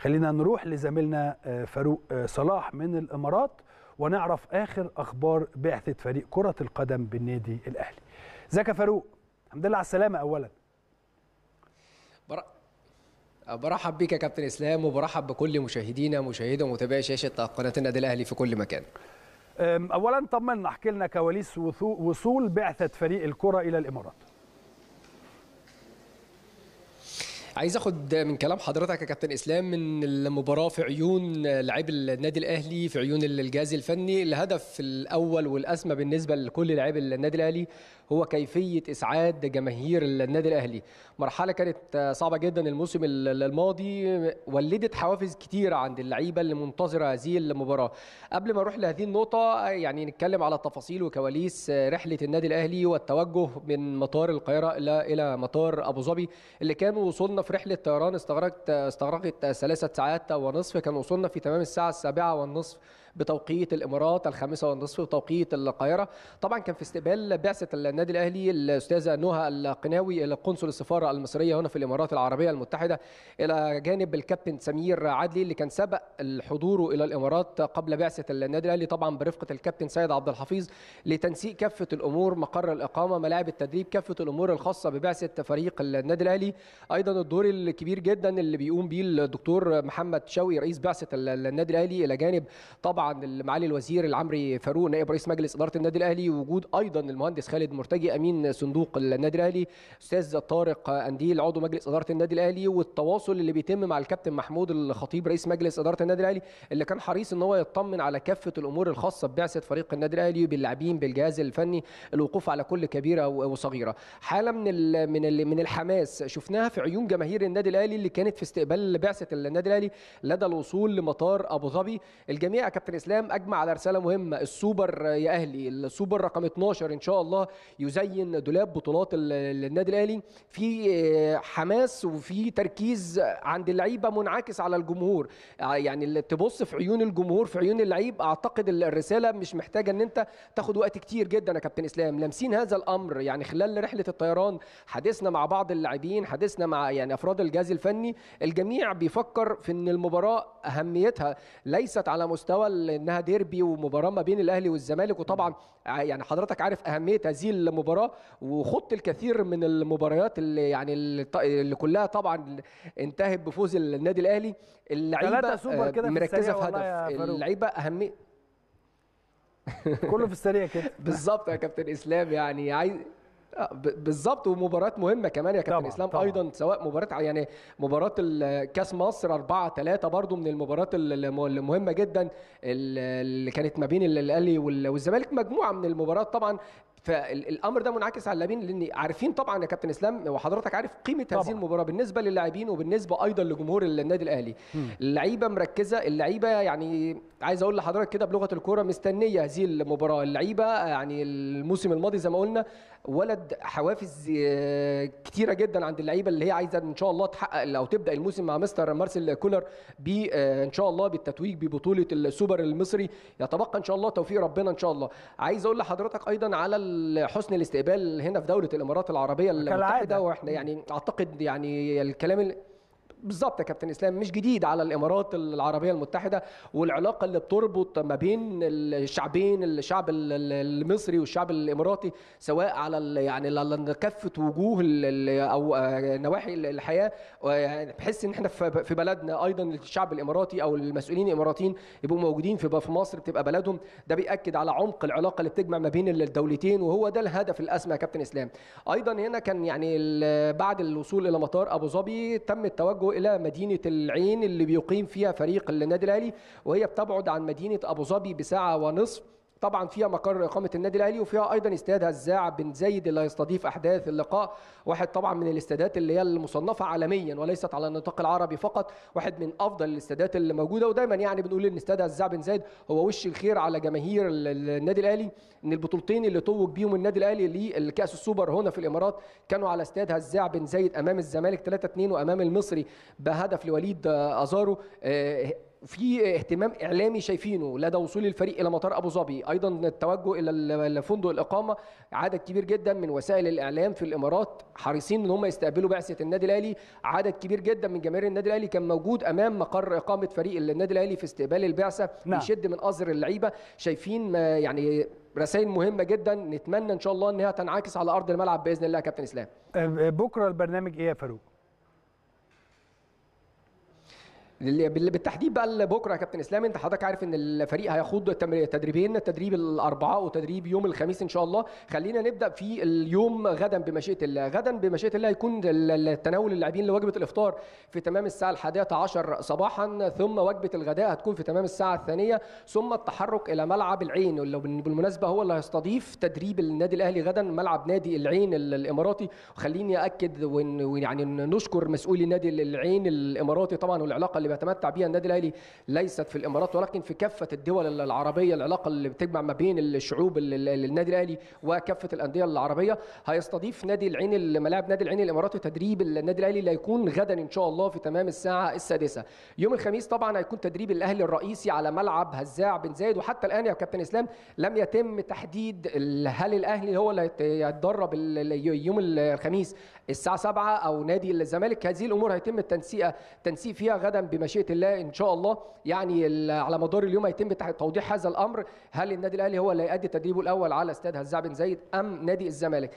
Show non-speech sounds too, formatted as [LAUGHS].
خلينا نروح لزميلنا آه، فاروق آه، صلاح من الامارات ونعرف اخر اخبار بعثه فريق كره القدم بالنادي الاهلي. ازيك يا فاروق؟ الحمد لله على السلامه اولا. برحب بيك يا كابتن اسلام وبرحب بكل مشاهدينا مشاهدي ومتابعي شاشه قناه النادي الاهلي في كل مكان. اولا طمنا احكي لنا كواليس وصول بعثه فريق الكره الى الامارات. عايز اخد من كلام حضرتك يا كابتن اسلام من المباراه في عيون لعيب النادي الاهلي في عيون الجهاز الفني الهدف الاول والاسمى بالنسبه لكل لعيب النادي الاهلي هو كيفيه اسعاد جماهير النادي الاهلي مرحله كانت صعبه جدا الموسم الماضي ولدت حوافز كتير عند اللعيبه اللي منتظره هذه المباراه قبل ما نروح لهذه النقطه يعني نتكلم على تفاصيل وكواليس رحله النادي الاهلي والتوجه من مطار القاهره الى مطار ابو ظبي اللي كان وصولنا في رحلة طيران استغرقت استغرقت ثلاثة ساعات ونصف كان وصلنا في تمام الساعة السابعة والنصف بتوقيت الإمارات الخامسة والنصف بتوقيت القاهرة طبعا كان في استقبال بعثة النادي الأهلي الأستاذة نهى القناوي القنصل السفارة المصرية هنا في الإمارات العربية المتحدة إلى جانب الكابتن سمير عدلي اللي كان سبق حضوره إلى الإمارات قبل بعثة النادي الأهلي طبعا برفقة الكابتن سيد عبد الحفيظ لتنسيق كافة الأمور مقر الإقامة ملاعب التدريب كافة الأمور الخاصة ببعثة فريق النادي الأهلي أيضا الدور الكبير جدا اللي بيقوم بيه الدكتور محمد شوقي رئيس بعثه النادي الاهلي الى جانب طبعا معالي الوزير العمري فاروق نائب رئيس مجلس اداره النادي الاهلي وجود ايضا المهندس خالد مرتجي امين صندوق النادي الاهلي استاذ طارق انديل عضو مجلس اداره النادي الاهلي والتواصل اللي بيتم مع الكابتن محمود الخطيب رئيس مجلس اداره النادي الاهلي اللي كان حريص ان هو يطمن على كافه الامور الخاصه ببعثه فريق النادي الاهلي باللاعبين بالجهاز الفني الوقوف على كل كبيره وصغيره حاله من من من الحماس شفناها في عيون جماهير النادي الاهلي اللي كانت في استقبال بعثه النادي الاهلي لدى الوصول لمطار ابو ظبي الجميع يا كابتن اسلام اجمع على رساله مهمه السوبر يا اهلي السوبر رقم 12 ان شاء الله يزين دولاب بطولات النادي الاهلي في آه، حماس وفي تركيز عند اللعيبه منعكس على الجمهور آه، يعني اللي تبص في عيون الجمهور في عيون اللعيب اعتقد الرساله مش محتاجه ان انت تاخد وقت كتير جدا يا كابتن اسلام لامسين هذا الامر يعني خلال رحله الطيران حديثنا مع بعض اللاعبين حديثنا مع يعني يعني افراد الجهاز الفني الجميع بيفكر في ان المباراه اهميتها ليست على مستوى انها ديربي ومباراه ما بين الاهلي والزمالك وطبعا يعني حضرتك عارف اهميه هذه المباراه وخط الكثير من المباريات اللي يعني اللي كلها طبعا انتهت بفوز النادي الاهلي اللعيبه آه، مركزه في, في هدف اللعيبه اهميه كله في السريع كده [LAUGHS] بالظبط يا كابتن اسلام يعني عايز آه، بالظبط ومباراه مهمه كمان يا كابتن اسلام طبعًا. ايضا سواء مباراه يعني مباراه كاس مصر 4 3 برضو من المباريات المهمه جدا اللي كانت ما بين الاهلي والزمالك مجموعه من المباريات طبعا فالامر ده منعكس على اللاعبين لان عارفين طبعا يا كابتن اسلام وحضرتك عارف قيمه طبعا. هذه المباراه بالنسبه للاعبين وبالنسبه ايضا لجمهور النادي الاهلي اللعيبه مركزه اللعيبه يعني عايز اقول لحضرتك كده بلغه الكوره مستنيه هذه المباراه اللعيبه يعني الموسم الماضي زي ما قلنا ولد حوافز آه، كتيره جدا عند اللعيبه اللي هي عايزه ان شاء الله تحقق او تبدا الموسم مع مستر مارسيل كولر ب آه، ان شاء الله بالتتويج ببطوله السوبر المصري يتبقى ان شاء الله توفيق ربنا ان شاء الله عايز اقول لحضرتك ايضا على حسن الاستقبال هنا في دوله الامارات العربيه المتحده واحنا يعني اعتقد يعني الكلام اللي بالظبط يا كابتن اسلام مش جديد على الامارات العربيه المتحده والعلاقه اللي بتربط ما بين الشعبين الشعب المصري والشعب الاماراتي سواء على يعني كافه وجوه او آه، نواحي الحياه يعني بحس ان احنا في بلدنا ايضا الشعب الاماراتي او المسؤولين الاماراتيين يبقوا موجودين في مصر بتبقى بلدهم ده بياكد على عمق العلاقه اللي بتجمع ما بين الدولتين وهو ده الهدف الاسمى يا كابتن اسلام ايضا هنا كان يعني بعد الوصول الى مطار ابو ظبي تم التوجه إلى مدينة العين اللي بيقيم فيها فريق النادي الأهلي وهي بتبعد عن مدينة أبو ظبي بساعة ونصف طبعا فيها مقر اقامه النادي الاهلي وفيها ايضا استاد هزاع بن زايد اللي هيستضيف احداث اللقاء واحد طبعا من الاستادات اللي هي المصنفه عالميا وليست على النطاق العربي فقط واحد من افضل الاستادات اللي موجوده ودايما يعني بنقول ان استاد هزاع بن زايد هو وش الخير على جماهير النادي الاهلي ان البطولتين اللي توج بيهم النادي الاهلي لكاس السوبر هنا في الامارات كانوا على استاد هزاع بن زايد امام الزمالك 3-2 وامام المصري بهدف لوليد ازارو آه، في اهتمام اعلامي شايفينه لدى وصول الفريق الى مطار ابو ظبي ايضا التوجه الى فندق الاقامه عدد كبير جدا من وسائل الاعلام في الامارات حريصين ان هم يستقبلوا بعثه النادي الاهلي عدد كبير جدا من جماهير النادي الاهلي كان موجود امام مقر اقامه فريق النادي الاهلي في استقبال البعثه نعم. بيشد من قذر اللعيبه شايفين يعني رسائل مهمه جدا نتمنى ان شاء الله انها تنعكس على ارض الملعب باذن الله يا كابتن اسلام بكره البرنامج ايه يا فاروق بالتحديد بقى بكره يا كابتن اسلام انت حضرتك عارف ان الفريق هيخوض تدريبين تدريب الاربعاء وتدريب يوم الخميس ان شاء الله خلينا نبدا في اليوم غدا بمشيئه الله غدا بمشيئه الله هيكون تناول اللاعبين لوجبه الافطار في تمام الساعه 11 صباحا ثم وجبه الغداء هتكون في تمام الساعه الثانيه ثم التحرك الى ملعب العين واللي بالمناسبه هو اللي هيستضيف تدريب النادي الاهلي غدا ملعب نادي العين الاماراتي وخليني اكد ويعني نشكر مسؤولي نادي العين الاماراتي طبعا والعلاقه اللي بيتمتع بها النادي الاهلي ليست في الامارات ولكن في كافه الدول العربيه العلاقه اللي بتجمع ما بين الشعوب النادي الاهلي وكافه الانديه العربيه هيستضيف نادي العين ملاعب نادي العين الاماراتي تدريب النادي الاهلي اللي هيكون غدا ان شاء الله في تمام الساعه السادسه يوم الخميس طبعا هيكون تدريب الاهلي الرئيسي على ملعب هزاع بن زايد وحتى الان يا كابتن اسلام لم يتم تحديد هل الاهلي هو اللي هيتدرب يوم الخميس الساعه 7 او نادي الزمالك هذه الامور هيتم التنسيق تنسيق فيها غدا ب بمشيئه الله ان شاء الله يعني على مدار اليوم هيتم توضيح هذا الامر هل النادي الاهلي هو اللي هيؤدي تدريبه الاول على استاد هزاع بن زايد ام نادي الزمالك